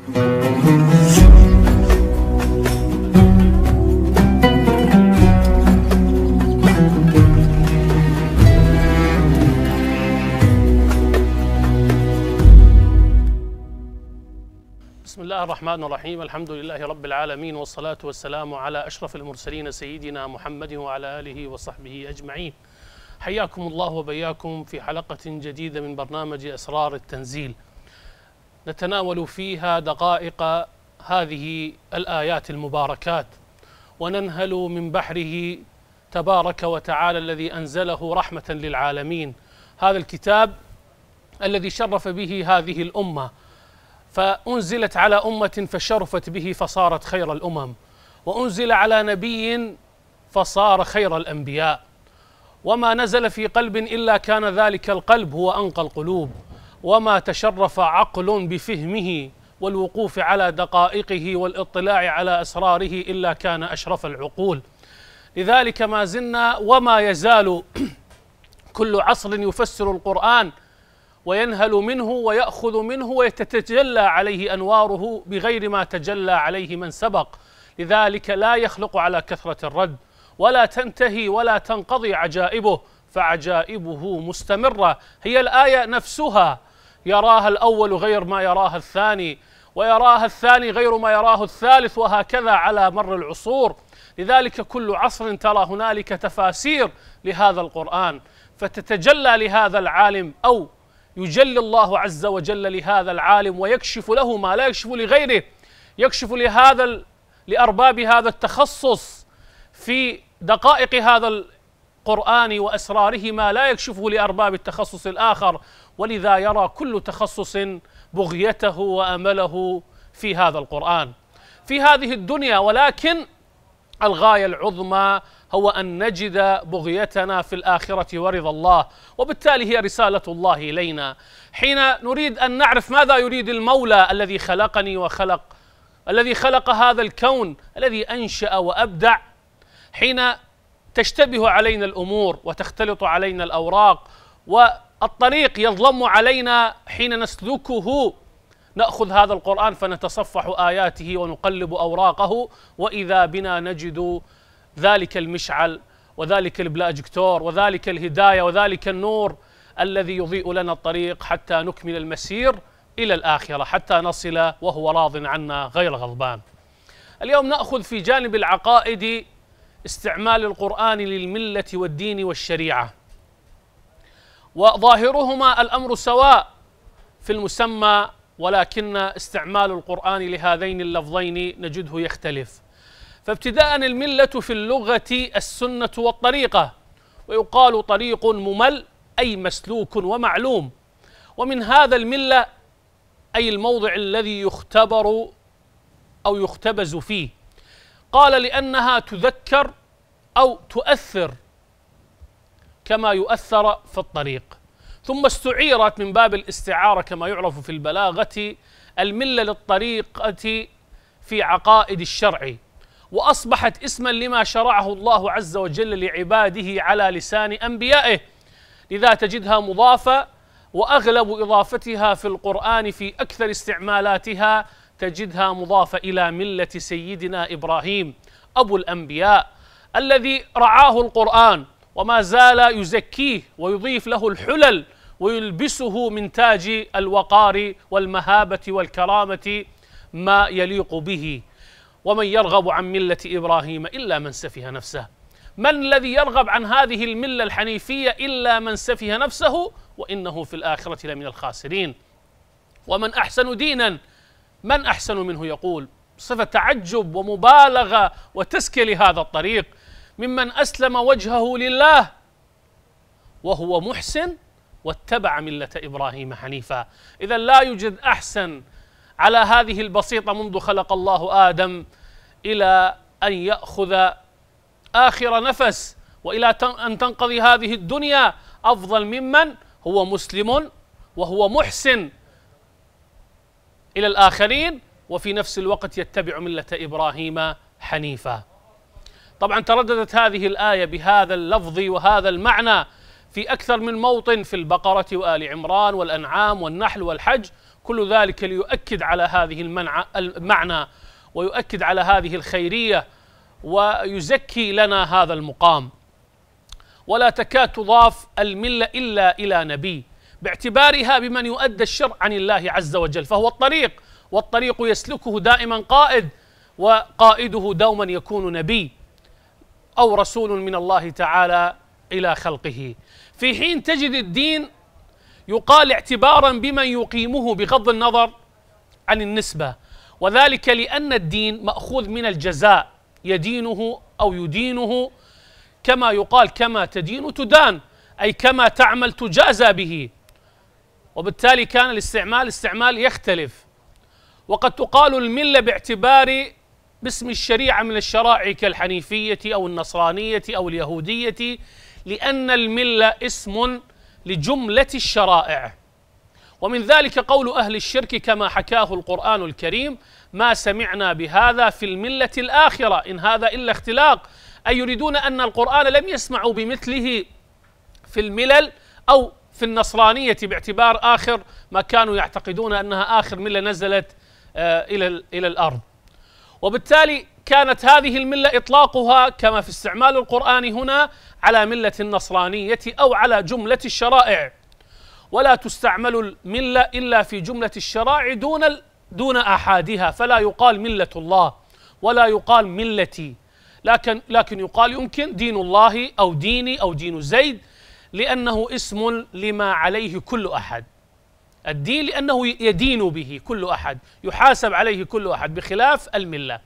بسم الله الرحمن الرحيم الحمد لله رب العالمين والصلاة والسلام على أشرف المرسلين سيدنا محمد وعلى آله وصحبه أجمعين حياكم الله وبياكم في حلقة جديدة من برنامج أسرار التنزيل نتناول فيها دقائق هذه الآيات المباركات وننهل من بحره تبارك وتعالى الذي أنزله رحمة للعالمين هذا الكتاب الذي شرف به هذه الأمة فأنزلت على أمة فشرفت به فصارت خير الأمم وأنزل على نبي فصار خير الأنبياء وما نزل في قلب إلا كان ذلك القلب هو أنقى القلوب وما تشرف عقل بفهمه والوقوف على دقائقه والاطلاع على اسراره الا كان اشرف العقول لذلك ما زلنا وما يزال كل عصر يفسر القران وينهل منه وياخذ منه ويتتجلى عليه انواره بغير ما تجلى عليه من سبق لذلك لا يخلق على كثره الرد ولا تنتهي ولا تنقضي عجائبه فعجائبه مستمره هي الايه نفسها يراها الاول غير ما يراها الثاني ويراها الثاني غير ما يراه الثالث وهكذا على مر العصور لذلك كل عصر ترى هنالك تفاسير لهذا القران فتتجلى لهذا العالم او يجلي الله عز وجل لهذا العالم ويكشف له ما لا يكشف لغيره يكشف لهذا لارباب هذا التخصص في دقائق هذا القرآن وأسراره ما لا يكشفه لأرباب التخصص الآخر ولذا يرى كل تخصص بغيته وامله في هذا القران في هذه الدنيا ولكن الغايه العظمى هو ان نجد بغيتنا في الاخره ورضا الله وبالتالي هي رساله الله الينا حين نريد ان نعرف ماذا يريد المولى الذي خلقني وخلق الذي خلق هذا الكون الذي انشا وابدع حين تشتبه علينا الامور وتختلط علينا الاوراق و الطريق يظلم علينا حين نسلكه ناخذ هذا القران فنتصفح اياته ونقلب اوراقه واذا بنا نجد ذلك المشعل وذلك البلاجكتور وذلك الهدايه وذلك النور الذي يضيء لنا الطريق حتى نكمل المسير الى الاخره حتى نصل وهو راض عنا غير غضبان. اليوم ناخذ في جانب العقائد استعمال القران للمله والدين والشريعه. وظاهرهما الامر سواء في المسمى ولكن استعمال القران لهذين اللفظين نجده يختلف فابتداء المله في اللغه السنه والطريقه ويقال طريق ممل اي مسلوك ومعلوم ومن هذا المله اي الموضع الذي يختبر او يختبز فيه قال لانها تذكر او تؤثر كما يؤثر في الطريق ثم استعيرت من باب الاستعارة كما يعرف في البلاغة الملة للطريقة في عقائد الشرع وأصبحت اسما لما شرعه الله عز وجل لعباده على لسان أنبيائه لذا تجدها مضافة وأغلب إضافتها في القرآن في أكثر استعمالاتها تجدها مضافة إلى ملة سيدنا إبراهيم أبو الأنبياء الذي رعاه القرآن وما زال يزكيه ويضيف له الحلل ويلبسه من تاج الوقار والمهابة والكرامة ما يليق به ومن يرغب عن ملة إبراهيم إلا من سفه نفسه من الذي يرغب عن هذه الملة الحنيفية إلا من سفه نفسه وإنه في الآخرة لمن الخاسرين ومن أحسن دينا من أحسن منه يقول صفة تعجب ومبالغة وتزكية لهذا الطريق ممن أسلم وجهه لله وهو محسن واتبع ملة إبراهيم حنيفا إذا لا يوجد أحسن على هذه البسيطة منذ خلق الله آدم إلى أن يأخذ آخر نفس وإلى أن تنقضي هذه الدنيا أفضل ممن هو مسلم وهو محسن إلى الآخرين وفي نفس الوقت يتبع ملة إبراهيم حنيفا طبعا ترددت هذه الآية بهذا اللفظ وهذا المعنى في أكثر من موطن في البقرة وآل عمران والأنعام والنحل والحج كل ذلك ليؤكد على هذه المعنى ويؤكد على هذه الخيرية ويزكي لنا هذا المقام ولا تكاد تضاف الملة إلا إلى نبي باعتبارها بمن يؤدى الشرع عن الله عز وجل فهو الطريق والطريق يسلكه دائما قائد وقائده دوما يكون نبي أو رسول من الله تعالى إلى خلقه في حين تجد الدين يقال اعتبارا بمن يقيمه بغض النظر عن النسبة وذلك لأن الدين مأخوذ من الجزاء يدينه أو يدينه كما يقال كما تدين تدان أي كما تعمل تجازى به وبالتالي كان الاستعمال استعمال يختلف وقد تقال الملة باعتبار باسم الشريعة من الشرائع كالحنيفية أو النصرانية أو اليهودية لأن الملة اسم لجملة الشرائع ومن ذلك قول أهل الشرك كما حكاه القرآن الكريم ما سمعنا بهذا في الملة الآخرة إن هذا إلا اختلاق أي يريدون أن القرآن لم يسمعوا بمثله في الملل أو في النصرانية باعتبار آخر ما كانوا يعتقدون أنها آخر ملة نزلت آه، إلى الأرض وبالتالي كانت هذه الملة إطلاقها كما في استعمال القرآن هنا على ملة النصرانية أو على جملة الشرائع ولا تستعمل الملة إلا في جملة الشرائع دون دون أحادها فلا يقال ملة الله ولا يقال ملتي لكن لكن يقال يمكن دين الله أو ديني أو دين زيد لأنه اسم لما عليه كل أحد الدين لأنه يدين به كل أحد يحاسب عليه كل أحد بخلاف الملة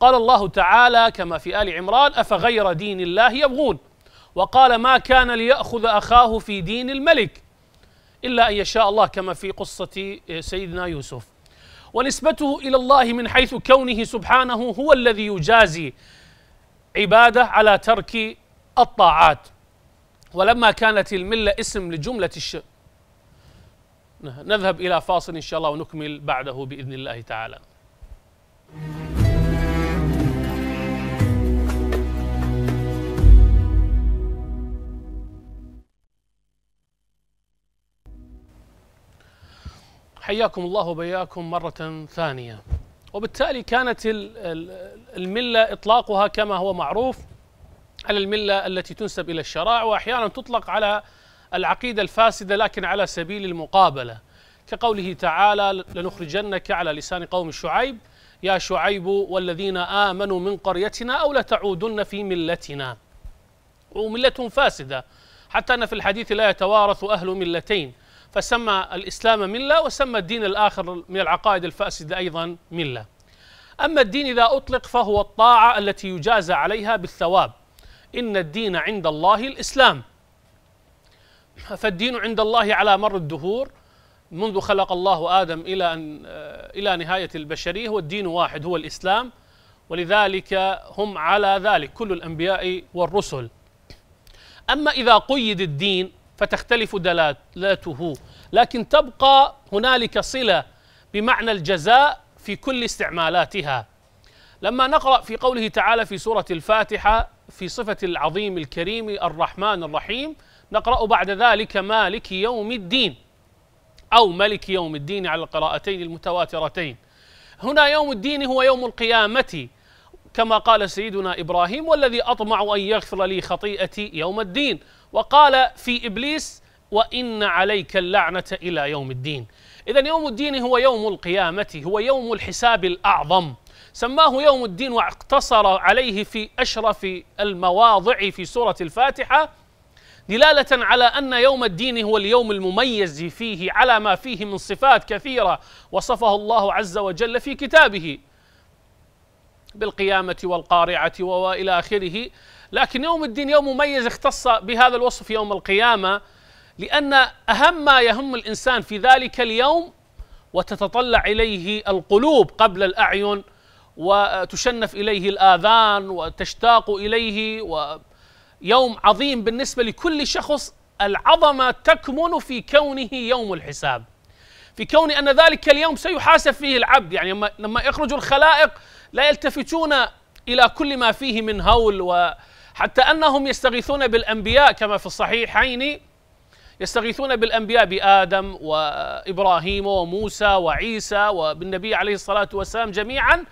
قال الله تعالى كما في آل عمران أفغير دين الله يبغون وقال ما كان ليأخذ أخاه في دين الملك إلا أن يشاء الله كما في قصة آه، سيدنا يوسف ونسبته إلى الله من حيث كونه سبحانه هو الذي يجازي عباده على ترك الطاعات ولما كانت الملة اسم لجملة الشرك نذهب إلى فاصل إن شاء الله ونكمل بعده بإذن الله تعالى حياكم الله وبياكم مرة ثانية وبالتالي كانت الملة إطلاقها كما هو معروف على الملة التي تنسب إلى الشراع وأحيانا تطلق على العقيدة الفاسدة لكن على سبيل المقابلة كقوله تعالى لنخرجنك على لسان قوم شعيب يا شعيب والذين آمنوا من قريتنا أو لتعودن في ملتنا وملة فاسدة حتى أن في الحديث لا يتوارث أهل ملتين فسمى الإسلام ملة وسمى الدين الآخر من العقائد الفاسدة أيضا ملة أما الدين إذا أطلق فهو الطاعة التي يجازى عليها بالثواب إن الدين عند الله الإسلام فالدين عند الله على مر الدهور منذ خلق الله آدم إلى أن آه، إلى نهاية البشرية هو الدين واحد هو الإسلام ولذلك هم على ذلك كل الأنبياء والرسل أما إذا قيد الدين فتختلف دلالته لكن تبقى هنالك صلة بمعنى الجزاء في كل استعمالاتها لما نقرأ في قوله تعالى في سورة الفاتحة في صفة العظيم الكريم الرحمن الرحيم نقرأ بعد ذلك مالك يوم الدين أو ملك يوم الدين على القراءتين المتواترتين هنا يوم الدين هو يوم القيامة كما قال سيدنا إبراهيم والذي أطمع أن يغفر لي خطيئتي يوم الدين وقال في إبليس وإن عليك اللعنة إلى يوم الدين إذا يوم الدين هو يوم القيامة هو يوم الحساب الأعظم سماه يوم الدين واقتصر عليه في أشرف المواضع في سورة الفاتحة دلالة على أن يوم الدين هو اليوم المميز فيه على ما فيه من صفات كثيرة وصفه الله عز وجل في كتابه بالقيامة والقارعة وإلى آخره لكن يوم الدين يوم مميز اختص بهذا الوصف يوم القيامة لأن أهم ما يهم الإنسان في ذلك اليوم وتتطلع إليه القلوب قبل الأعين وتشنف إليه الآذان وتشتاق إليه و يوم عظيم بالنسبة لكل شخص العظمة تكمن في كونه يوم الحساب في كون أن ذلك اليوم سيحاسب فيه العبد يعني لما يخرج الخلائق لا يلتفتون إلى كل ما فيه من هول وحتى أنهم يستغيثون بالأنبياء كما في الصحيحين يستغيثون بالأنبياء بآدم وإبراهيم وموسى وعيسى وبالنبي عليه الصلاة والسلام جميعا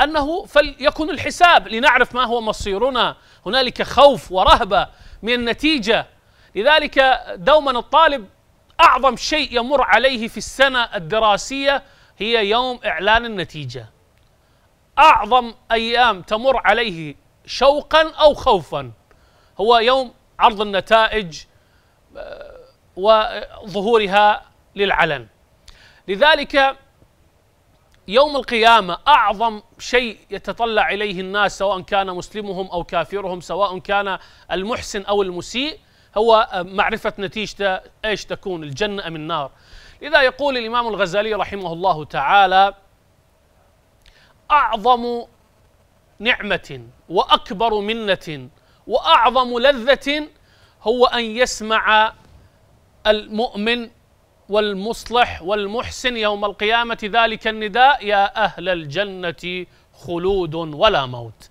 أنه فليكن الحساب لنعرف ما هو مصيرنا هنالك خوف ورهبة من النتيجة لذلك دوما الطالب أعظم شيء يمر عليه في السنة الدراسية هي يوم إعلان النتيجة أعظم أيام تمر عليه شوقا أو خوفا هو يوم عرض النتائج آه، وظهورها للعلن لذلك يوم القيامة أعظم شيء يتطلع إليه الناس سواء كان مسلمهم أو كافرهم سواء كان المحسن أو المسيء هو آه، معرفة نتيجته إيش تكون الجنة أم النار لذا يقول الإمام الغزالي رحمه الله تعالى أعظم نعمة وأكبر منة وأعظم لذة هو أن يسمع المؤمن والمصلح والمحسن يوم القيامة ذلك النداء يا أهل الجنة خلود ولا موت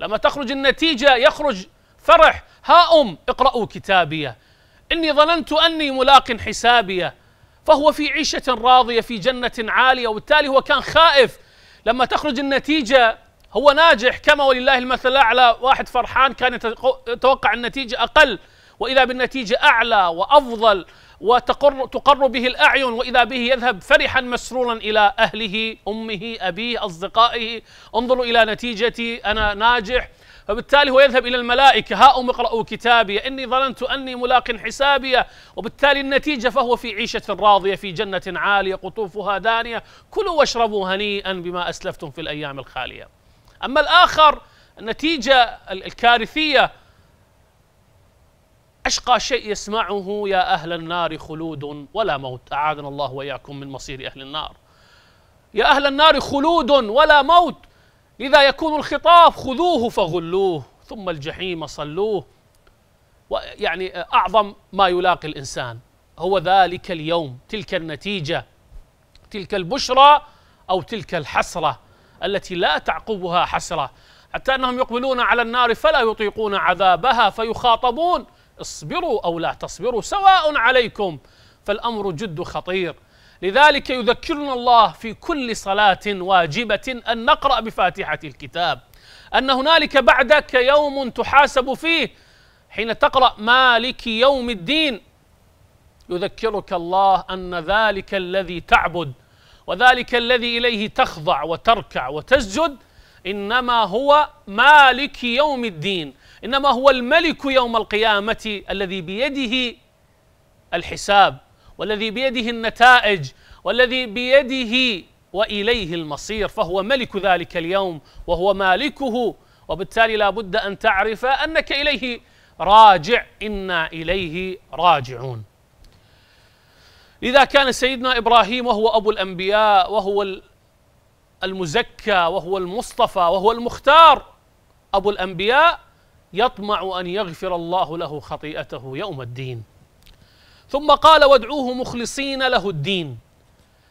لما تخرج النتيجة يخرج فرح ها أم اقرأوا كتابية إني ظننت أني ملاق حسابية فهو في عيشة راضية في جنة عالية وبالتالي هو كان خائف لما تخرج النتيجة هو ناجح كما ولله المثل الأعلى واحد فرحان كان يتوقع النتيجة أقل وإذا بالنتيجة أعلى وأفضل وتقر تقر به الأعين وإذا به يذهب فرحا مسرورا إلى أهله أمه أبيه أصدقائه انظروا إلى نتيجتي أنا ناجح فبالتالي هو يذهب إلى الملائكة هاؤم اقرأوا كتابي إني ظننت أني ملاق حسابي وبالتالي النتيجة فهو في عيشة راضية في جنة عالية قطوفها دانية كلوا واشربوا هنيئا بما أسلفتم في الأيام الخالية أما الآخر النتيجة الكارثية أشقى شيء يسمعه يا أهل النار خلود ولا موت أعاذنا الله وإياكم من مصير أهل النار يا أهل النار خلود ولا موت لذا يكون الخطاب خذوه فغلوه ثم الجحيم صلوه ويعني أعظم ما يلاقي الإنسان هو ذلك اليوم تلك النتيجة تلك البشرى أو تلك الحسرة التي لا تعقبها حسرة حتى أنهم يقبلون على النار فلا يطيقون عذابها فيخاطبون اصبروا أو لا تصبروا سواء عليكم فالأمر جد خطير لذلك يذكرنا الله في كل صلاة واجبة أن نقرأ بفاتحة الكتاب أن هنالك بعدك يوم تحاسب فيه حين تقرأ مالك يوم الدين يذكرك الله أن ذلك الذي تعبد وذلك الذي إليه تخضع وتركع وتسجد إنما هو مالك يوم الدين انما هو الملك يوم القيامه الذي بيده الحساب والذي بيده النتائج والذي بيده واليه المصير فهو ملك ذلك اليوم وهو مالكه وبالتالي لا بد ان تعرف انك اليه راجع انا اليه راجعون لذا كان سيدنا ابراهيم وهو ابو الانبياء وهو المزكى وهو المصطفى وهو المختار ابو الانبياء يطمع أن يغفر الله له خطيئته يوم الدين ثم قال وادعوه مخلصين له الدين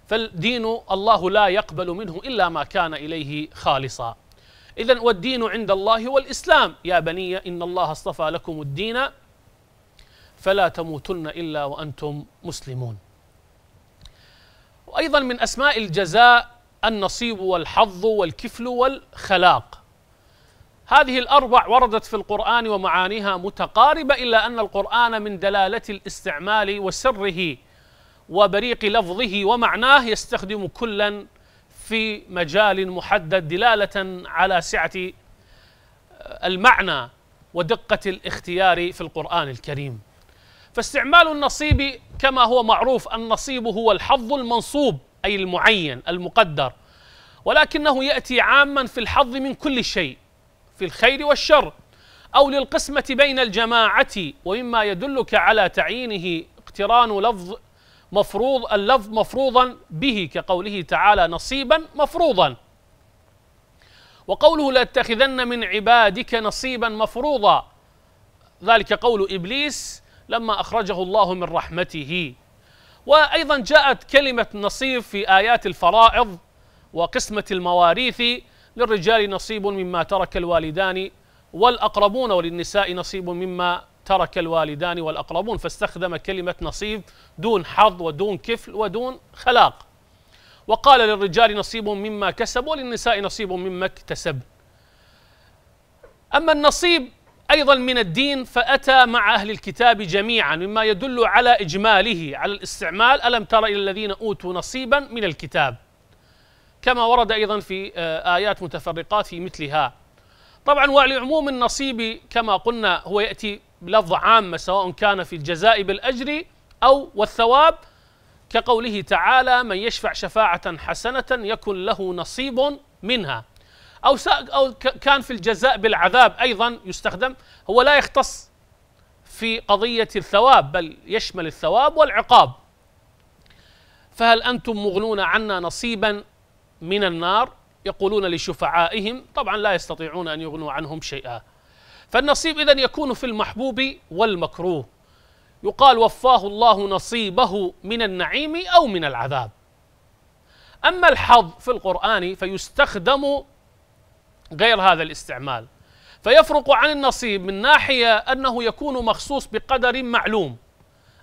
فالدين الله لا يقبل منه إلا ما كان إليه خالصا إذا والدين عند الله هو الإسلام يا بني إن الله اصطفى لكم الدين فلا تموتن إلا وأنتم مسلمون وأيضا من أسماء الجزاء النصيب والحظ والكفل والخلاق هذه الأربع وردت في القرآن ومعانيها متقاربة إلا أن القرآن من دلالة الاستعمال وسره وبريق لفظه ومعناه يستخدم كلا في مجال محدد دلالة على سعة المعنى ودقة الاختيار في القرآن الكريم فاستعمال النصيب كما هو معروف النصيب هو الحظ المنصوب أي المعين المقدر ولكنه يأتي عاما في الحظ من كل شيء في الخير والشر أو للقسمة بين الجماعة ومما يدلك على تعيينه اقتران لفظ مفروض اللفظ مفروضا به كقوله تعالى نصيبا مفروضا وقوله لاتخذن من عبادك نصيبا مفروضا ذلك قول ابليس لما اخرجه الله من رحمته وايضا جاءت كلمه نصيب في ايات الفرائض وقسمه المواريث للرجال نصيب مما ترك الوالدان والأقربون وللنساء نصيب مما ترك الوالدان والأقربون فاستخدم كلمة نصيب دون حظ ودون كفل ودون خلاق وقال للرجال نصيب مما كسب وللنساء نصيب مما اكتسب أما النصيب أيضا من الدين فأتى مع أهل الكتاب جميعا مما يدل على إجماله على الاستعمال ألم تر إلى الذين أوتوا نصيبا من الكتاب كما ورد أيضا في آه، آيات متفرقات في مثلها طبعا ولعموم النصيب كما قلنا هو يأتي بلفظ عامة سواء كان في الجزاء بالأجر أو والثواب كقوله تعالى من يشفع شفاعة حسنة يكن له نصيب منها أو, أو كان في الجزاء بالعذاب أيضا يستخدم هو لا يختص في قضية الثواب بل يشمل الثواب والعقاب فهل أنتم مغنون عنا نصيبا من النار يقولون لشفعائهم طبعا لا يستطيعون أن يغنوا عنهم شيئا فالنصيب إذن يكون في المحبوب والمكروه يقال وفاه الله نصيبه من النعيم أو من العذاب أما الحظ في القرآن فيستخدم غير هذا الاستعمال فيفرق عن النصيب من ناحية أنه يكون مخصوص بقدر معلوم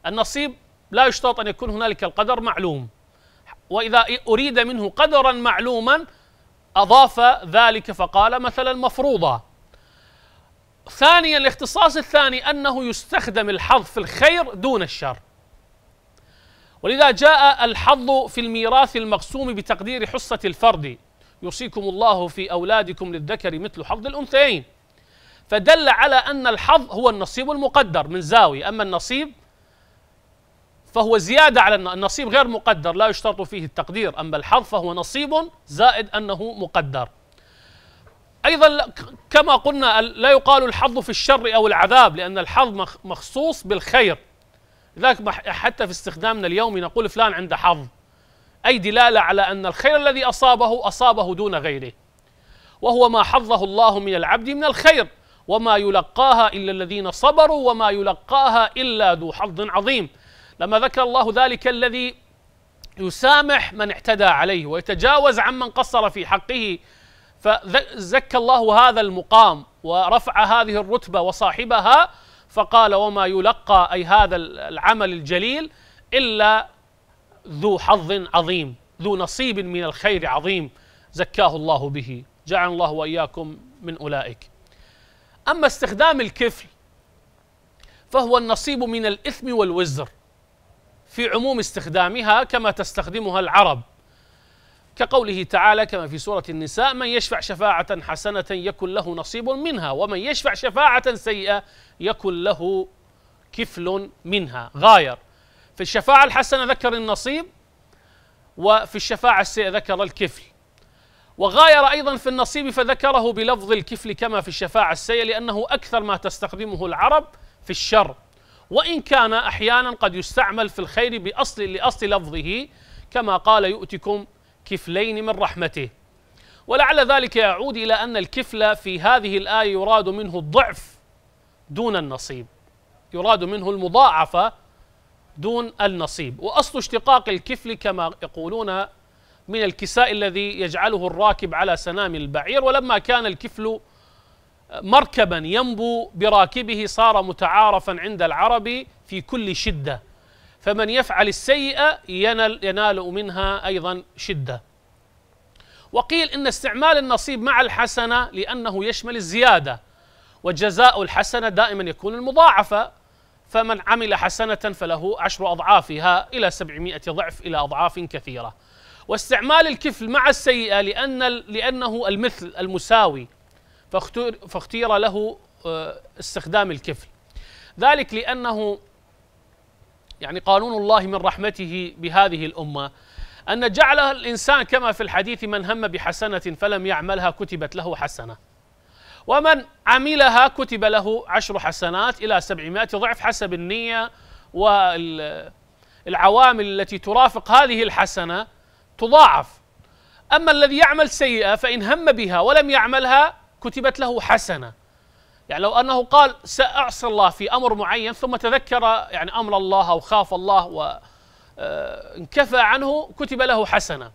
النصيب لا يشترط أن يكون هنالك القدر معلوم وإذا أريد منه قدرا معلوما أضاف ذلك فقال مثلا مفروضة ثانيا الاختصاص الثاني أنه يستخدم الحظ في الخير دون الشر ولذا جاء الحظ في الميراث المقسوم بتقدير حصة الفرد يوصيكم الله في أولادكم للذكر مثل حظ الأنثيين فدل على أن الحظ هو النصيب المقدر من زاوية أما النصيب فهو زيادة على النصيب غير مقدر لا يشترط فيه التقدير أما الحظ فهو نصيب زائد أنه مقدر أيضا كما قلنا لا يقال الحظ في الشر أو العذاب لأن الحظ مخصوص بالخير لذلك حتى في استخدامنا اليومي نقول فلان عنده حظ أي دلالة على أن الخير الذي أصابه أصابه دون غيره وهو ما حظه الله من العبد من الخير وما يلقاها إلا الذين صبروا وما يلقاها إلا ذو حظ عظيم لما ذكر الله ذلك الذي يسامح من اعتدى عليه ويتجاوز عمن قصر في حقه فزكى الله هذا المقام ورفع هذه الرتبه وصاحبها فقال وما يلقى اي هذا العمل الجليل الا ذو حظ عظيم ذو نصيب من الخير عظيم زكاه الله به جعل الله واياكم من اولئك اما استخدام الكفل فهو النصيب من الاثم والوزر في عموم استخدامها كما تستخدمها العرب كقوله تعالى كما في سورة النساء من يشفع شفاعة حسنة يكن له نصيب منها ومن يشفع شفاعة سيئة يكن له كفل منها غاير في الشفاعة الحسنة ذكر النصيب وفي الشفاعة السيئة ذكر الكفل وغاير أيضا في النصيب فذكره بلفظ الكفل كما في الشفاعة السيئة لأنه أكثر ما تستخدمه العرب في الشر وإن كان أحيانا قد يستعمل في الخير بأصل لأصل لفظه كما قال يؤتكم كفلين من رحمته ولعل ذلك يعود إلى أن الكفل في هذه الآية يراد منه الضعف دون النصيب يراد منه المضاعفة دون النصيب وأصل اشتقاق الكفل كما يقولون من الكساء الذي يجعله الراكب على سنام البعير ولما كان الكفل مركبا ينبو براكبه صار متعارفا عند العرب في كل شده فمن يفعل السيئه ينال, ينال منها ايضا شده وقيل ان استعمال النصيب مع الحسنه لانه يشمل الزياده وجزاء الحسنه دائما يكون المضاعفه فمن عمل حسنه فله عشر اضعافها الى سبعمائه ضعف الى اضعاف كثيره واستعمال الكفل مع السيئه لان لانه المثل المساوي فاختير له آه، استخدام الكفل ذلك لأنه يعني قانون الله من رحمته بهذه الأمة أن جعل الإنسان كما في الحديث من هم بحسنة فلم يعملها كتبت له حسنة ومن عملها كتب له عشر حسنات إلى سبعمائة ضعف حسب النية والعوامل التي ترافق هذه الحسنة تضاعف أما الذي يعمل سيئة فإن هم بها ولم يعملها كتبت له حسنة يعني لو أنه قال سأعصي الله في أمر معين ثم تذكر يعني أمر الله أو خاف الله وانكفى آه، عنه كتب له حسنة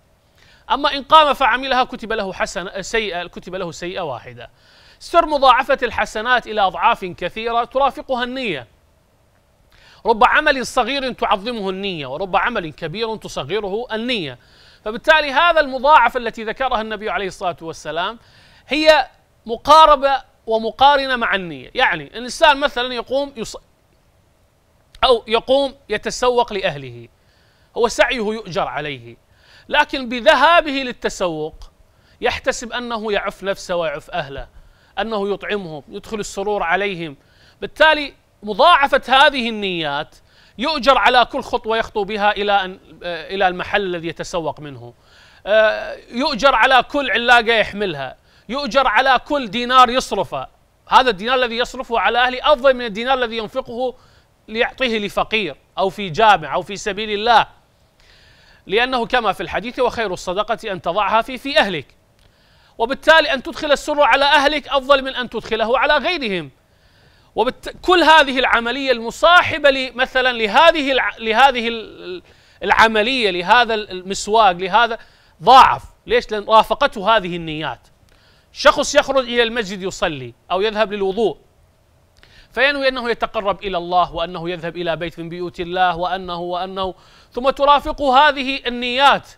أما إن قام فعملها كتب له حسنة آه، سيئة كتب له سيئة واحدة سر مضاعفة الحسنات إلى أضعاف كثيرة ترافقها النية رب عمل صغير تعظمه النية ورب عمل كبير تصغره النية فبالتالي هذا المضاعفة التي ذكرها النبي عليه الصلاة والسلام هي مقاربة ومقارنة مع النية يعني الإنسان مثلا يقوم يص... أو يقوم يتسوق لأهله هو سعيه يؤجر عليه لكن بذهابه للتسوق يحتسب أنه يعف نفسه ويعف أهله أنه يطعمهم يدخل السرور عليهم بالتالي مضاعفة هذه النيات يؤجر على كل خطوة يخطو بها إلى أن إلى المحل الذي يتسوق منه آه، يؤجر على كل علاقة يحملها يؤجر على كل دينار يصرفه هذا الدينار الذي يصرفه على أهله أفضل من الدينار الذي ينفقه ليعطيه لفقير أو في جامع أو في سبيل الله لأنه كما في الحديث وخير الصدقة أن تضعها في في أهلك وبالتالي أن تدخل السر على أهلك أفضل من أن تدخله على غيرهم وبالت... كل هذه العملية المصاحبة مثلا لهذه لهذه العملية لهذا المسواق لهذا ضاعف ليش؟ لأن رافقته هذه النيات شخص يخرج إلى المسجد يصلي أو يذهب للوضوء فينوي أنه يتقرب إلى الله وأنه يذهب إلى بيت من بيوت الله وأنه وأنه ثم ترافق هذه النيات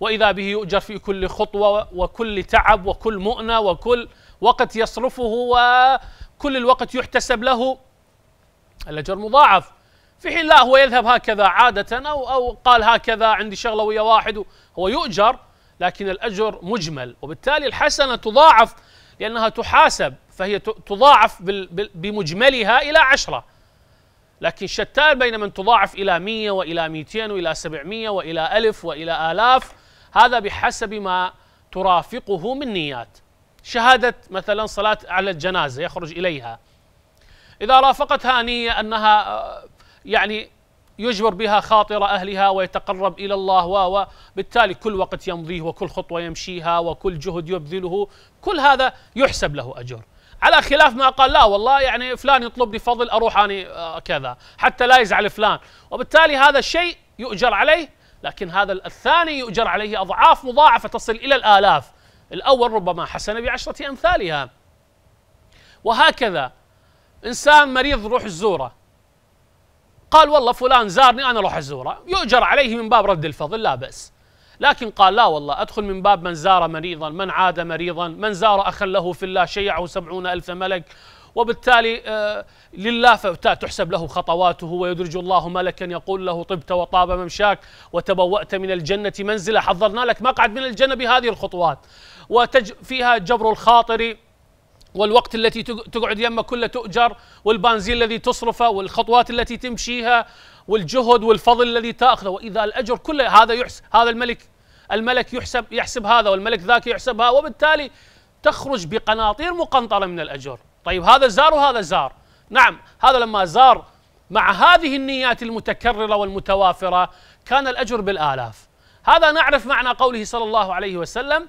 وإذا به يؤجر في كل خطوة وكل تعب وكل مؤنة وكل وقت يصرفه وكل الوقت يحتسب له الأجر مضاعف في حين لا هو يذهب هكذا عادة أو أو قال هكذا عندي شغلة ويا واحد هو يؤجر لكن الأجر مجمل وبالتالي الحسنة تضاعف لأنها تحاسب فهي تضاعف بمجملها إلى عشرة لكن شتان بين من تضاعف إلى مية وإلى ميتين وإلى سبعمية وإلى ألف وإلى آلاف هذا بحسب ما ترافقه من نيات شهادة مثلا صلاة على الجنازة يخرج إليها إذا رافقتها نية أنها آه، يعني يجبر بها خاطر أهلها ويتقرب إلى الله و كل وقت يمضيه وكل خطوة يمشيها وكل جهد يبذله كل هذا يحسب له أجر على خلاف ما قال لا والله يعني فلان يطلب لي فضل أروح أنا آه، كذا حتى لا يزعل فلان وبالتالي هذا الشيء يؤجر عليه لكن هذا الثاني يؤجر عليه أضعاف مضاعفة تصل إلى الآلاف الأول ربما حسن بعشرة أمثالها وهكذا إنسان مريض روح الزوره قال والله فلان زارني أنا أروح أزوره يؤجر عليه من باب رد الفضل لا بأس لكن قال لا والله أدخل من باب من زار مريضا من عاد مريضا من زار أخا له في الله شيعه سبعون ألف ملك وبالتالي آه، لله تحسب له خطواته ويدرج الله ملكا يقول له طبت وطاب ممشاك وتبوأت من الجنة منزلة حضرنا لك مقعد من الجنة بهذه الخطوات وفيها فيها جبر الخاطر والوقت التي تقعد يمه كله تؤجر والبنزين الذي تصرفه والخطوات التي تمشيها والجهد والفضل الذي تاخذه واذا الاجر كله هذا يحسب هذا الملك الملك يحسب يحسب هذا والملك ذاك يحسب هذا وبالتالي تخرج بقناطير مقنطره من الاجر طيب هذا زار وهذا زار نعم هذا لما زار مع هذه النيات المتكرره والمتوافره كان الاجر بالالاف هذا نعرف معنى قوله صلى الله عليه وسلم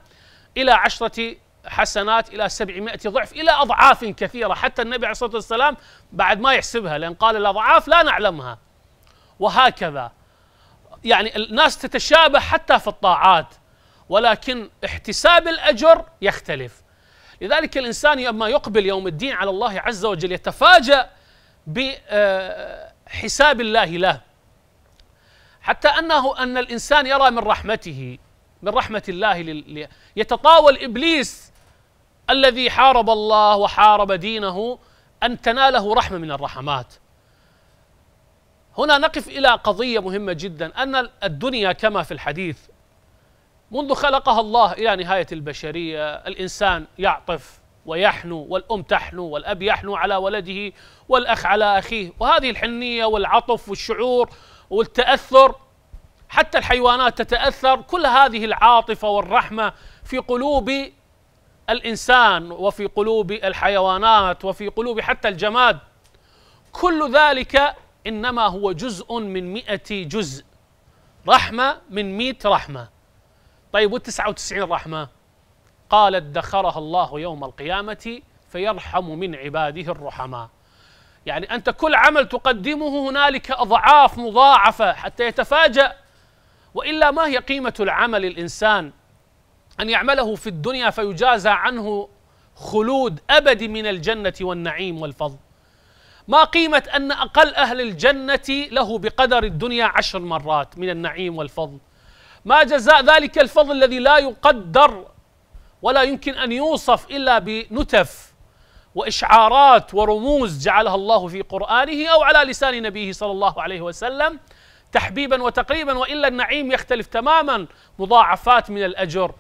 الى عشره حسنات إلى 700 ضعف إلى أضعاف كثيرة حتى النبي عليه الصلاة والسلام بعد ما يحسبها لأن قال الأضعاف لا نعلمها وهكذا يعني الناس تتشابه حتى في الطاعات ولكن احتساب الأجر يختلف لذلك الإنسان لما يقبل يوم الدين على الله عز وجل يتفاجأ بحساب الله له حتى أنه أن الإنسان يرى من رحمته من رحمة الله يتطاول إبليس الذي حارب الله وحارب دينه أن تناله رحمة من الرحمات هنا نقف إلى قضية مهمة جدا أن الدنيا كما في الحديث منذ خلقها الله إلى نهاية البشرية الإنسان يعطف ويحنو والأم تحنو والأب يحنو على ولده والأخ على أخيه وهذه الحنية والعطف والشعور والتأثر حتى الحيوانات تتأثر كل هذه العاطفة والرحمة في قلوب الإنسان وفي قلوب الحيوانات وفي قلوب حتى الجماد كل ذلك إنما هو جزء من مئة جزء رحمة من مئة رحمة طيب والتسعة وتسعين رحمة قال ادخرها الله يوم القيامة فيرحم من عباده الرحماء يعني أنت كل عمل تقدمه هنالك أضعاف مضاعفة حتى يتفاجأ وإلا ما هي قيمة العمل الإنسان أن يعمله في الدنيا فيجازى عنه خلود أبدي من الجنة والنعيم والفضل ما قيمة أن أقل أهل الجنة له بقدر الدنيا عشر مرات من النعيم والفضل ما جزاء ذلك الفضل الذي لا يقدر ولا يمكن أن يوصف إلا بنتف وإشعارات ورموز جعلها الله في قرآنه أو على لسان نبيه صلى الله عليه وسلم تحبيبا وتقريبا وإلا النعيم يختلف تماما مضاعفات من الأجر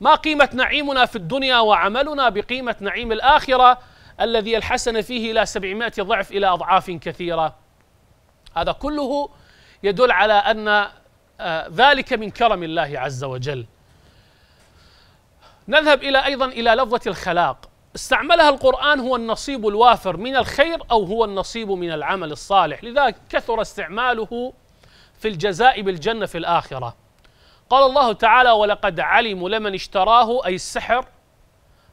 ما قيمة نعيمنا في الدنيا وعملنا بقيمة نعيم الآخرة الذي الحسن فيه إلى سبعمائة ضعف إلى أضعاف كثيرة هذا كله يدل على أن آه، ذلك من كرم الله عز وجل نذهب إلى أيضا إلى لفظة الخلاق استعملها القرآن هو النصيب الوافر من الخير أو هو النصيب من العمل الصالح لذا كثر استعماله في الجزاء بالجنة في الآخرة قال الله تعالى ولقد علموا لمن اشتراه أي السحر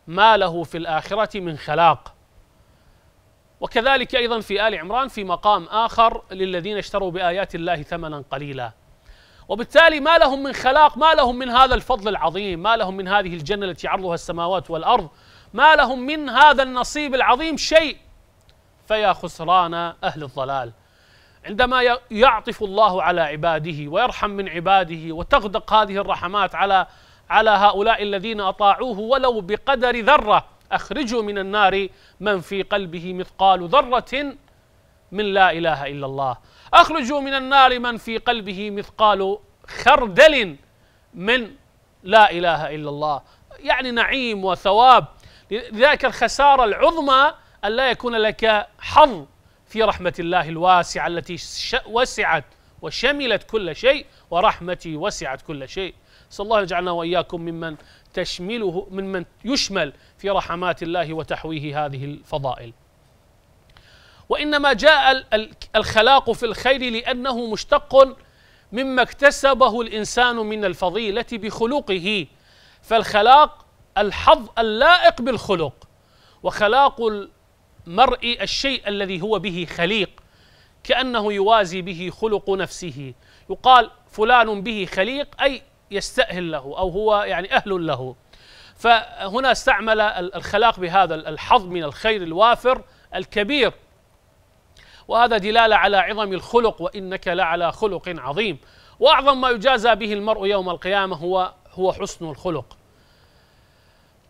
ما له في الآخرة من خلاق وكذلك أيضا في آل عمران في مقام آخر للذين اشتروا بآيات الله ثمنا قليلا وبالتالي ما لهم من خلاق ما لهم من هذا الفضل العظيم ما لهم من هذه الجنة التي عرضها السماوات والأرض ما لهم من هذا النصيب العظيم شيء فيا خسران أهل الضلال عندما يعطف الله على عباده ويرحم من عباده وتغدق هذه الرحمات على على هؤلاء الذين اطاعوه ولو بقدر ذره اخرجوا من النار من في قلبه مثقال ذره من لا اله الا الله اخرجوا من النار من في قلبه مثقال خردل من لا اله الا الله يعني نعيم وثواب لذلك الخساره العظمى أن لا يكون لك حظ في رحمة الله الواسعة التي وسعت وشملت كل شيء ورحمتي وسعت كل شيء صلى الله يجعلنا وإياكم ممن تشمله ممن يشمل في رحمات الله وتحويه هذه الفضائل وإنما جاء الخلاق في الخير لأنه مشتق مما اكتسبه الإنسان من الفضيلة بخلقه فالخلاق الحظ اللائق بالخلق وخلاق مرء الشيء الذي هو به خليق كأنه يوازي به خلق نفسه يقال فلان به خليق أي يستأهل له أو هو يعني أهل له فهنا استعمل الخلاق بهذا الحظ من الخير الوافر الكبير وهذا دلالة على عظم الخلق وإنك لعلى خلق عظيم وأعظم ما يجازى به المرء يوم القيامة هو هو حسن الخلق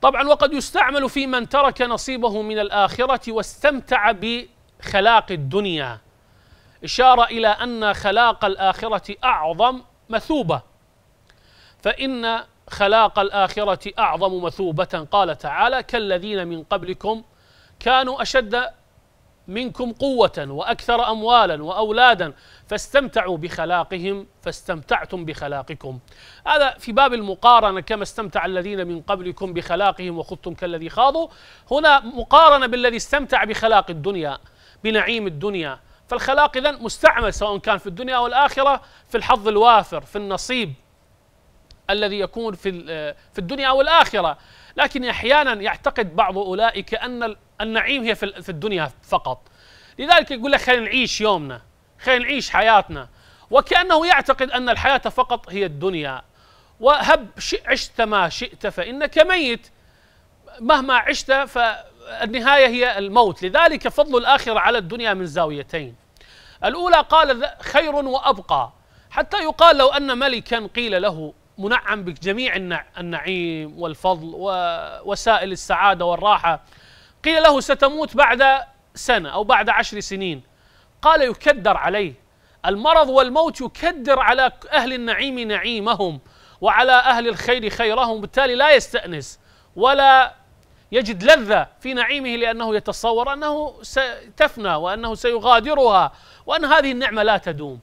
طبعا وقد يستعمل في من ترك نصيبه من الآخرة واستمتع بخلاق الدنيا إشارة إلى أن خلاق الآخرة أعظم مثوبة فإن خلاق الآخرة أعظم مثوبة قال تعالى كالذين من قبلكم كانوا أشد منكم قوة وأكثر أموالا وأولادا فاستمتعوا بخلاقهم فاستمتعتم بخلاقكم هذا في باب المقارنة كما استمتع الذين من قبلكم بخلاقهم وخضتم كالذي خاضوا هنا مقارنة بالذي استمتع بخلاق الدنيا بنعيم الدنيا فالخلاق إذن مستعمل سواء كان في الدنيا أو الآخرة في الحظ الوافر في النصيب الذي يكون في في الدنيا او الاخره لكن احيانا يعتقد بعض اولئك ان النعيم هي في الدنيا فقط لذلك يقول لك خلينا نعيش يومنا خلينا نعيش حياتنا وكأنه يعتقد أن الحياة فقط هي الدنيا وهب عشت ما شئت فإنك ميت مهما عشت فالنهاية هي الموت لذلك فضل الآخرة على الدنيا من زاويتين الأولى قال خير وأبقى حتى يقال لو أن ملكا قيل له منعم بجميع النعيم والفضل ووسائل السعادة والراحة قيل له ستموت بعد سنة أو بعد عشر سنين قال يكدر عليه المرض والموت يكدر على أهل النعيم نعيمهم وعلى أهل الخير خيرهم بالتالي لا يستأنس ولا يجد لذة في نعيمه لأنه يتصور أنه ستفنى وأنه سيغادرها وأن هذه النعمة لا تدوم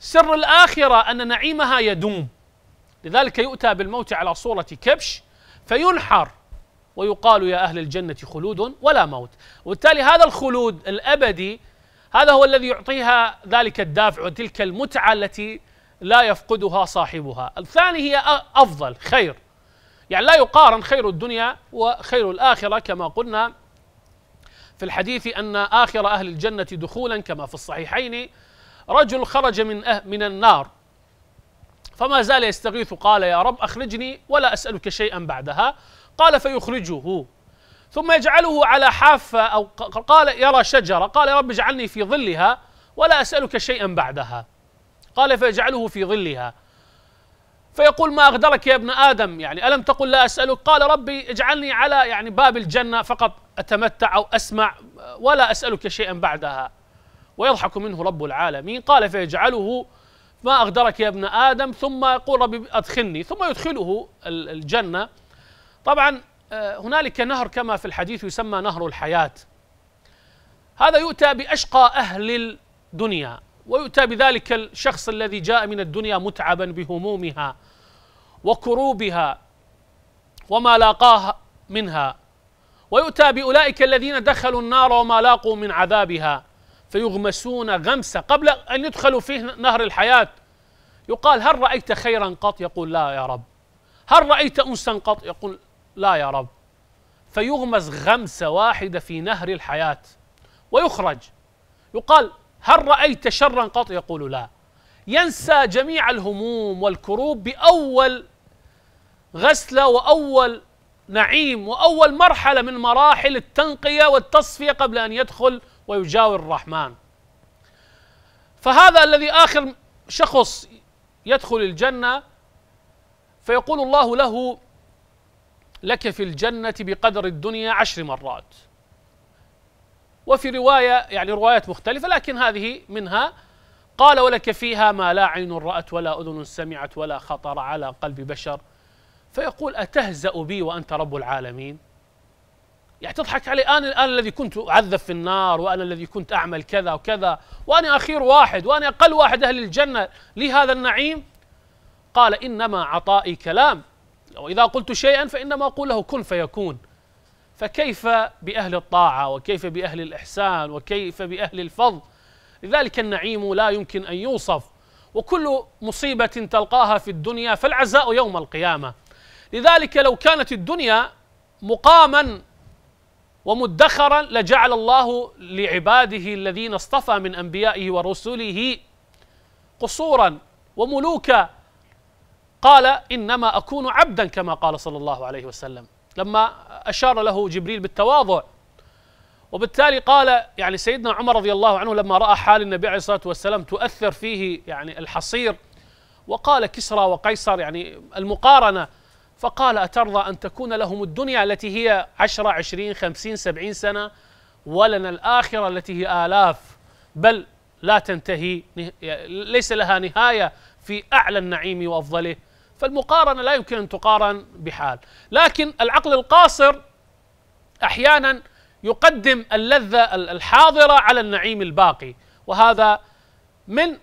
سر الآخرة أن نعيمها يدوم لذلك يؤتى بالموت على صورة كبش فينحر ويقال يا أهل الجنة خلود ولا موت وبالتالي هذا الخلود الأبدي هذا هو الذي يعطيها ذلك الدافع وتلك المتعة التي لا يفقدها صاحبها الثاني هي أفضل خير يعني لا يقارن خير الدنيا وخير الآخرة كما قلنا في الحديث أن آخر أهل الجنة دخولا كما في الصحيحين رجل خرج من أه- من النار فما زال يستغيث قال يا رب أخرجني ولا أسألك شيئا بعدها قال فيخرجه ثم يجعله على حافة أو قال يرى شجرة قال يا رب اجعلني في ظلها ولا أسألك شيئا بعدها قال فيجعله في ظلها فيقول ما أغدرك يا ابن آدم يعني ألم تقل لا أسألك قال ربي اجعلني على يعني باب الجنة فقط أتمتع أو أسمع ولا أسألك شيئا بعدها ويضحك منه رب العالمين قال فيجعله ما أغدرك يا ابن آدم ثم يقول ربي أدخلني ثم يدخله الجنة طبعا آه، هنالك نهر كما في الحديث يسمى نهر الحياة هذا يؤتى بأشقى أهل الدنيا ويؤتى بذلك الشخص الذي جاء من الدنيا متعبا بهمومها وكروبها وما لاقاه منها ويؤتى بأولئك الذين دخلوا النار وما لاقوا من عذابها فيغمسون غمسة قبل أن يدخلوا فيه نهر الحياة يقال هل رأيت خيرا قط يقول لا يا رب هل رأيت أنسا قط يقول لا يا رب فيغمس غمسة واحدة في نهر الحياة ويخرج يقال هل رأيت شرا قط يقول لا ينسى جميع الهموم والكروب بأول غسلة وأول نعيم وأول مرحلة من مراحل التنقية والتصفية قبل أن يدخل ويجاور الرحمن فهذا الذي آخر شخص يدخل الجنة فيقول الله له لك في الجنة بقدر الدنيا عشر مرات وفي رواية يعني روايات مختلفة لكن هذه منها قال ولك فيها ما لا عين رأت ولا أذن سمعت ولا خطر على قلب بشر فيقول أتهزأ بي وأنت رب العالمين يعني تضحك علي أنا الآن الذي كنت أعذب في النار وأنا الذي كنت أعمل كذا وكذا وأنا أخير واحد وأنا أقل واحد أهل الجنة لهذا النعيم قال إنما عطائي كلام وإذا قلت شيئا فإنما أقول له كن فيكون فكيف بأهل الطاعة وكيف بأهل الإحسان وكيف بأهل الفضل لذلك النعيم لا يمكن أن يوصف وكل مصيبة تلقاها في الدنيا فالعزاء يوم القيامة لذلك لو كانت الدنيا مقاما ومدخرا لجعل الله لعباده الذين اصطفى من انبيائه ورسله قصورا وملوكا قال إنما أكون عبدا كما قال صلى الله عليه وسلم لما أشار له جبريل بالتواضع وبالتالي قال يعني سيدنا عمر رضي الله عنه لما رأى حال النبي عليه الصلاة والسلام تؤثر فيه يعني الحصير وقال كسرى وقيصر يعني المقارنة فقال أترضى أن تكون لهم الدنيا التي هي عشرة عشرين خمسين سبعين سنة ولنا الآخرة التي هي آلاف بل لا تنتهي ليس لها نهاية في أعلى النعيم وأفضله فالمقارنة لا يمكن أن تقارن بحال لكن العقل القاصر أحيانا يقدم اللذة الحاضرة على النعيم الباقي وهذا من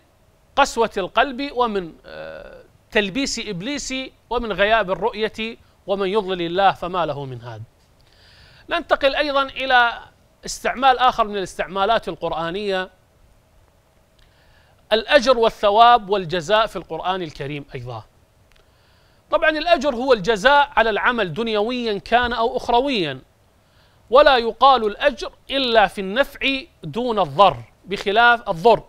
قسوة القلب ومن آه، تلبيس إبليس ومن غياب الرؤية ومن يضلل الله فما له من هذا ننتقل أيضا إلى استعمال آخر من الاستعمالات القرآنية الأجر والثواب والجزاء في القرآن الكريم أيضا طبعا الأجر هو الجزاء على العمل دنيويا كان أو أخرويا ولا يقال الأجر إلا في النفع دون الضر بخلاف الضر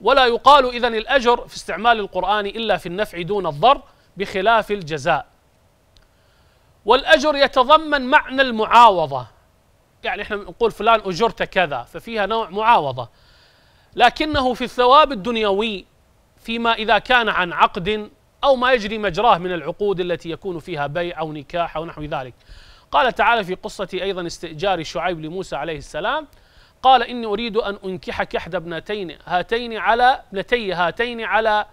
ولا يقال إذن الأجر في استعمال القرآن إلا في النفع دون الضر بخلاف الجزاء والأجر يتضمن معنى المعاوضة يعني احنا نقول فلان أجرت كذا ففيها نوع معاوضة لكنه في الثواب الدنيوي فيما إذا كان عن عقد أو ما يجري مجراه من العقود التي يكون فيها بيع أو نكاح أو نحو ذلك قال تعالى في قصة أيضا استئجار شعيب لموسى عليه السلام قال إني أريد أن أنكحك إحدى ابنتين هاتين على ابنتي هاتين على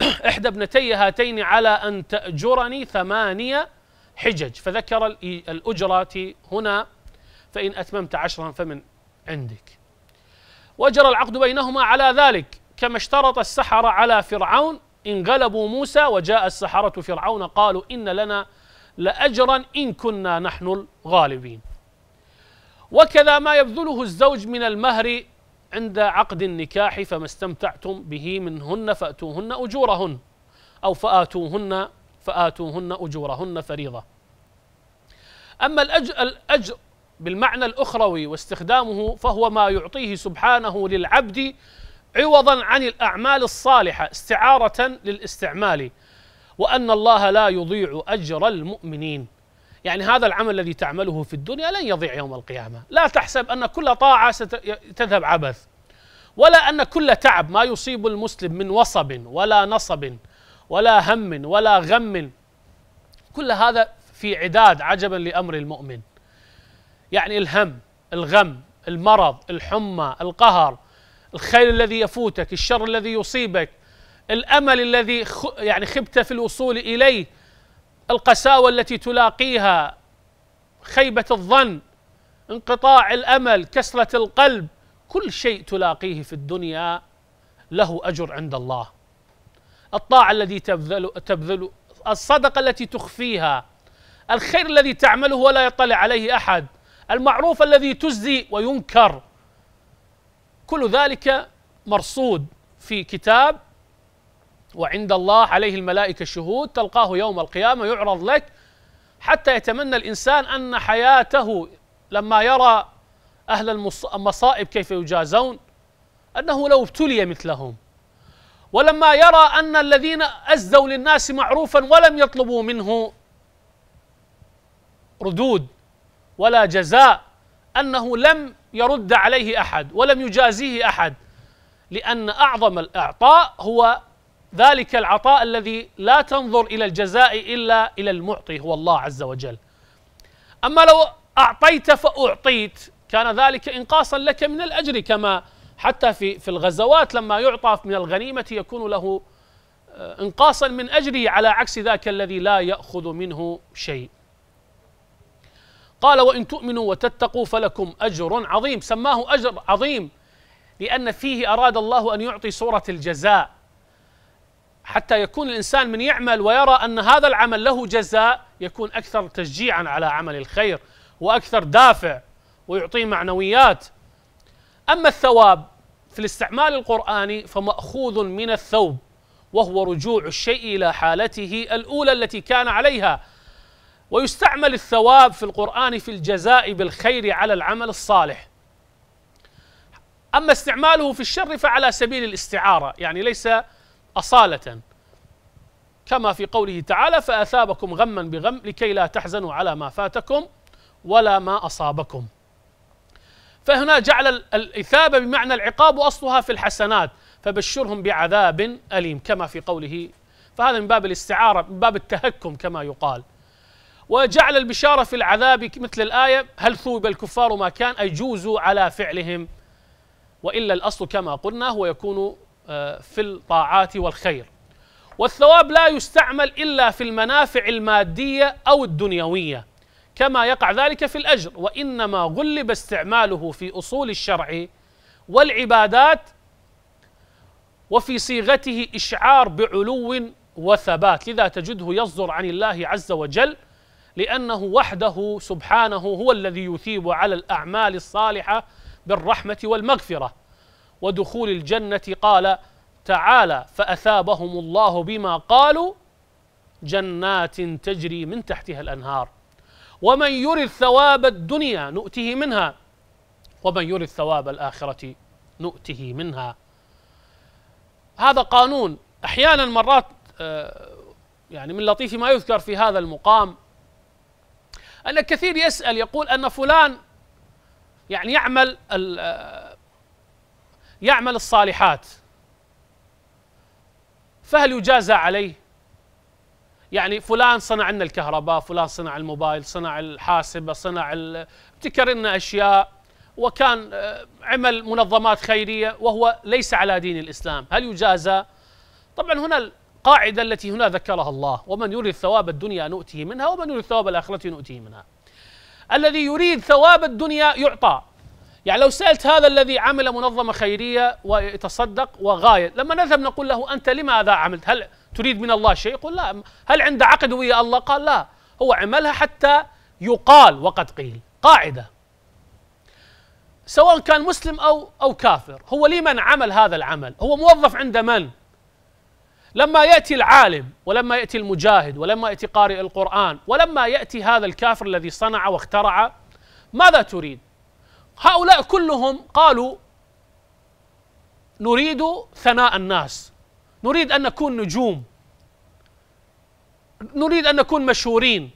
إحدى ابنتي هاتين على أن تأجرني ثمانية حجج فذكر الأجرة هنا فإن أتممت عشرا فمن عندك وجرى العقد بينهما على ذلك كما اشترط السحرة على فرعون انقلبوا موسى وجاء السحرة فرعون قالوا إن لنا لأجرا إن كنا نحن الغالبين وكذا ما يبذله الزوج من المهر عند عقد النكاح فما استمتعتم به منهن فأتوهن أجورهن أو فآتوهن فآتوهن أجورهن فريضة أما الأجر, الأجر بالمعنى الأخروي واستخدامه فهو ما يعطيه سبحانه للعبد عوضا عن الأعمال الصالحة استعارة للاستعمال وأن الله لا يضيع أجر المؤمنين يعني هذا العمل الذي تعمله في الدنيا لن يضيع يوم القيامة لا تحسب أن كل طاعة ستذهب عبث ولا أن كل تعب ما يصيب المسلم من وصب ولا نصب ولا هم ولا غم كل هذا في عداد عجبا لأمر المؤمن يعني الهم الغم المرض الحمى القهر الخير الذي يفوتك الشر الذي يصيبك الامل الذي يعني خبت في الوصول اليه القساوه التي تلاقيها خيبه الظن انقطاع الامل كسره القلب كل شيء تلاقيه في الدنيا له اجر عند الله الطاعه التي تبذل تبذل الصدقه التي تخفيها الخير الذي تعمله ولا يطلع عليه احد المعروف الذي تزي وينكر كل ذلك مرصود في كتاب وعند الله عليه الملائكة شهود تلقاه يوم القيامة يعرض لك حتى يتمنى الإنسان أن حياته لما يرى أهل المصائب كيف يجازون أنه لو ابتلي مثلهم ولما يرى أن الذين أزدوا للناس معروفا ولم يطلبوا منه ردود ولا جزاء أنه لم يرد عليه احد ولم يجازيه احد لان اعظم الاعطاء هو ذلك العطاء الذي لا تنظر الى الجزاء الا الى المعطي هو الله عز وجل. اما لو اعطيت فاعطيت كان ذلك انقاصا لك من الاجر كما حتى في في الغزوات لما يعطى من الغنيمه يكون له آه، انقاصا من اجره على عكس ذاك الذي لا ياخذ منه شيء. قال وإن تؤمنوا وتتقوا فلكم أجر عظيم سماه أجر عظيم لأن فيه أراد الله أن يعطي صورة الجزاء حتى يكون الإنسان من يعمل ويرى أن هذا العمل له جزاء يكون أكثر تشجيعا على عمل الخير وأكثر دافع ويعطيه معنويات أما الثواب في الاستعمال القرآني فمأخوذ من الثوب وهو رجوع الشيء إلى حالته الأولى التي كان عليها ويستعمل الثواب في القرآن في الجزاء بالخير على العمل الصالح أما استعماله في الشر فعلى سبيل الاستعارة يعني ليس أصالة كما في قوله تعالى فأثابكم غما بغم لكي لا تحزنوا على ما فاتكم ولا ما أصابكم فهنا جعل الإثابة بمعنى العقاب وأصلها في الحسنات فبشرهم بعذاب أليم كما في قوله فهذا من باب الاستعارة من باب التهكم كما يقال وجعل البشارة في العذاب مثل الآية هل ثوب الكفار ما كان أي جوزوا على فعلهم وإلا الأصل كما قلنا هو يكون آه، في الطاعات والخير والثواب لا يستعمل إلا في المنافع المادية أو الدنيوية كما يقع ذلك في الأجر وإنما غلب استعماله في أصول الشرع والعبادات وفي صيغته إشعار بعلو وثبات لذا تجده يصدر عن الله عز وجل لأنه وحده سبحانه هو الذي يثيب على الأعمال الصالحة بالرحمة والمغفرة ودخول الجنة قال تعالى فأثابهم الله بما قالوا جنات تجري من تحتها الأنهار ومن يرث ثواب الدنيا نؤته منها ومن يرث ثواب الآخرة نؤته منها هذا قانون أحيانا مرات آه، يعني من لطيف ما يذكر في هذا المقام أن كثير يسأل يقول أن فلان يعني يعمل يعمل الصالحات فهل يجازى عليه؟ يعني فلان صنع لنا الكهرباء، فلان صنع الموبايل، صنع الحاسبه، صنع ابتكر لنا اشياء وكان آه، عمل منظمات خيريه وهو ليس على دين الاسلام، هل يجازى؟ طبعا هنا القاعدة التي هنا ذكرها الله ومن يريد ثواب الدنيا نؤتيه منها ومن يريد ثواب الآخرة نؤتيه منها الذي يريد ثواب الدنيا يعطى يعني لو سألت هذا الذي عمل منظمة خيرية ويتصدق وغاية لما نذهب نقول له أنت لماذا عملت هل تريد من الله شيء يقول لا هل عند عقد ويا الله قال لا هو عملها حتى يقال وقد قيل قاعدة سواء كان مسلم أو أو كافر هو لمن عمل هذا العمل هو موظف عند من لما ياتي العالم ولما ياتي المجاهد ولما ياتي قارئ القران ولما ياتي هذا الكافر الذي صنع واخترع ماذا تريد هؤلاء كلهم قالوا نريد ثناء الناس نريد ان نكون نجوم نريد ان نكون مشهورين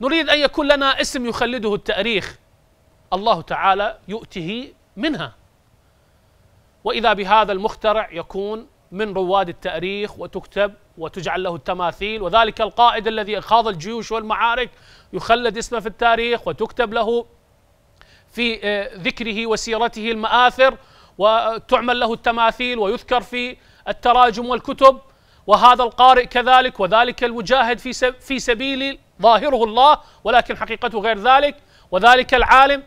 نريد ان يكون لنا اسم يخلده التاريخ الله تعالى يؤته منها واذا بهذا المخترع يكون من رواد التاريخ وتكتب وتجعل له التماثيل وذلك القائد الذي خاض الجيوش والمعارك يخلد اسمه في التاريخ وتكتب له في آه، ذكره وسيرته المآثر وتعمل له التماثيل ويذكر في التراجم والكتب وهذا القارئ كذلك وذلك المجاهد في في سبيل ظاهره الله ولكن حقيقته غير ذلك وذلك العالم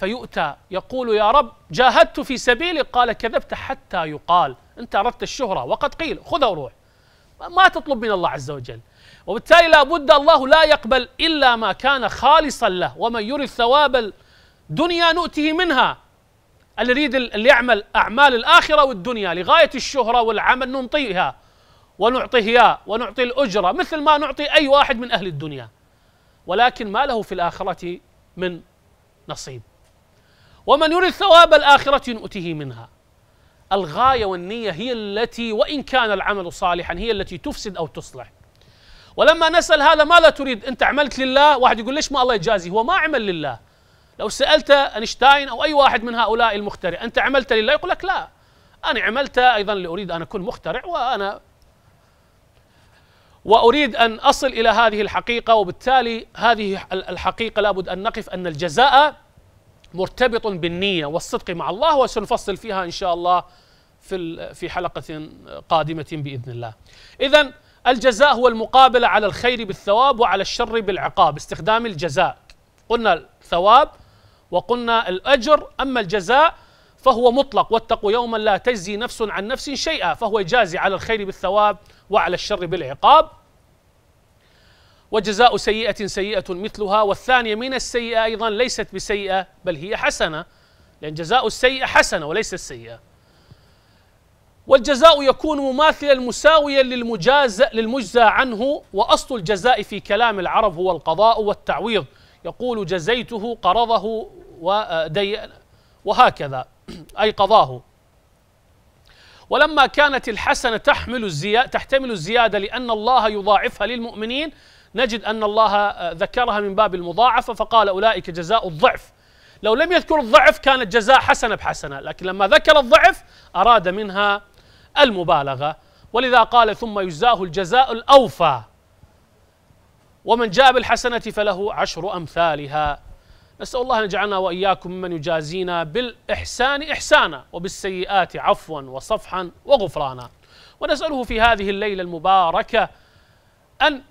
فيؤتى يقول يا رب جاهدت في سبيلي قال كذبت حتى يقال أنت أردت الشهرة وقد قيل خذها وروح ما تطلب من الله عز وجل وبالتالي لابد الله لا يقبل إلا ما كان خالصا له ومن يرد ثواب الدنيا نؤته منها اللي يريد اللي يعمل أعمال الآخرة والدنيا لغاية الشهرة والعمل ننطيها ونعطيها ونعطي الأجرة مثل ما نعطي أي واحد من أهل الدنيا ولكن ما له في الآخرة من نصيب ومن يريد ثواب الآخرة نؤته منها الغاية والنية هي التي وإن كان العمل صالحا هي التي تفسد أو تصلح ولما نسأل هذا ما لا تريد أنت عملت لله واحد يقول ليش ما الله يجازي هو ما عمل لله لو سألت أينشتاين أو أي واحد من هؤلاء المخترع أنت عملت لله يقول لك لا أنا عملت أيضا لأريد أن أكون مخترع وأنا وأريد أن أصل إلى هذه الحقيقة وبالتالي هذه الحقيقة لابد أن نقف أن الجزاء مرتبط بالنية والصدق مع الله وسنفصل فيها إن شاء الله في في حلقة قادمة بإذن الله. إذا الجزاء هو المقابلة على الخير بالثواب وعلى الشر بالعقاب، استخدام الجزاء. قلنا الثواب وقلنا الأجر، أما الجزاء فهو مطلق واتقوا يوما لا تجزي نفس عن نفس شيئا، فهو يجازي على الخير بالثواب وعلى الشر بالعقاب، وجزاء سيئة سيئة مثلها والثانية من السيئة أيضا ليست بسيئة بل هي حسنة لأن جزاء السيئة حسنة وليس السيئة والجزاء يكون مماثلا مساويا للمجازى للمجزى عنه وأصل الجزاء في كلام العرب هو القضاء والتعويض يقول جزيته قرضه ودي وهكذا أي قضاه ولما كانت الحسنة تحمل الزيادة تحتمل الزيادة لأن الله يضاعفها للمؤمنين نجد أن الله آه، ذكرها من باب المضاعفة فقال أولئك جزاء الضعف لو لم يذكر الضعف كانت جزاء حسنة بحسنة لكن لما ذكر الضعف أراد منها المبالغة ولذا قال ثم يجزاه الجزاء الأوفى ومن جاء بالحسنة فله عشر أمثالها نسأل الله أن يجعلنا وإياكم ممن يجازينا بالإحسان إحسانا وبالسيئات عفوا وصفحا وغفرانا ونسأله في هذه الليلة المباركة أن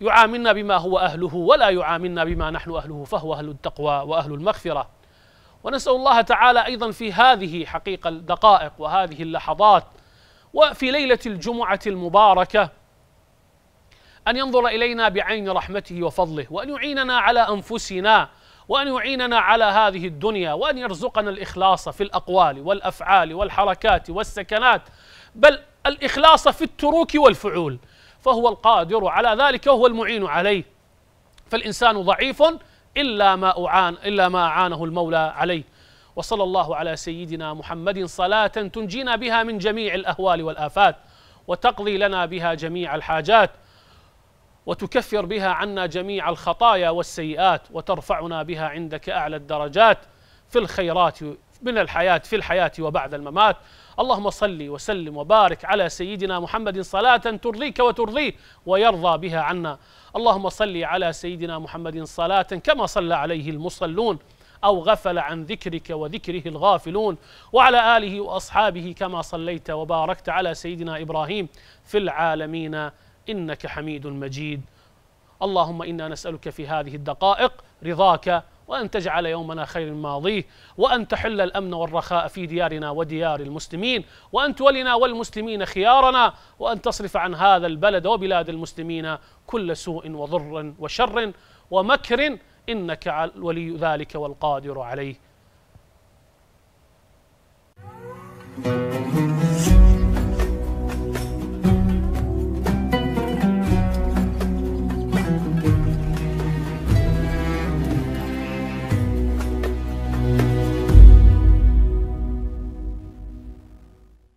يعاملنا بما هو أهله ولا يعاملنا بما نحن أهله فهو أهل التقوى وأهل المغفرة ونسأل الله تعالى أيضا في هذه حقيقة الدقائق وهذه اللحظات وفي ليلة الجمعة المباركة أن ينظر إلينا بعين رحمته وفضله وأن يعيننا على أنفسنا وأن يعيننا على هذه الدنيا وأن يرزقنا الإخلاص في الأقوال والأفعال والحركات والسكنات بل الإخلاص في التروك والفعول فهو القادر على ذلك وهو المعين عليه فالإنسان ضعيف إلا ما أعان إلا ما أعانه المولى عليه وصلى الله على سيدنا محمد صلاة تنجينا بها من جميع الأهوال والآفات وتقضي لنا بها جميع الحاجات وتكفر بها عنا جميع الخطايا والسيئات وترفعنا بها عندك أعلى الدرجات في الخيرات من الحياة في الحياة وبعد الممات اللهم صل وسلم وبارك على سيدنا محمد صلاة ترضيك وترضيه ويرضى بها عنا اللهم صل على سيدنا محمد صلاة كما صلى عليه المصلون أو غفل عن ذكرك وذكره الغافلون وعلى آله وأصحابه كما صليت وباركت على سيدنا إبراهيم في العالمين إنك حميد مجيد اللهم إنا نسألك في هذه الدقائق رضاك وأن تجعل يومنا خير ماضيه وأن تحل الأمن والرخاء في ديارنا وديار المسلمين وأن تولنا والمسلمين خيارنا وأن تصرف عن هذا البلد وبلاد المسلمين كل سوء وضر وشر ومكر إنك ولي ذلك والقادر عليه thank you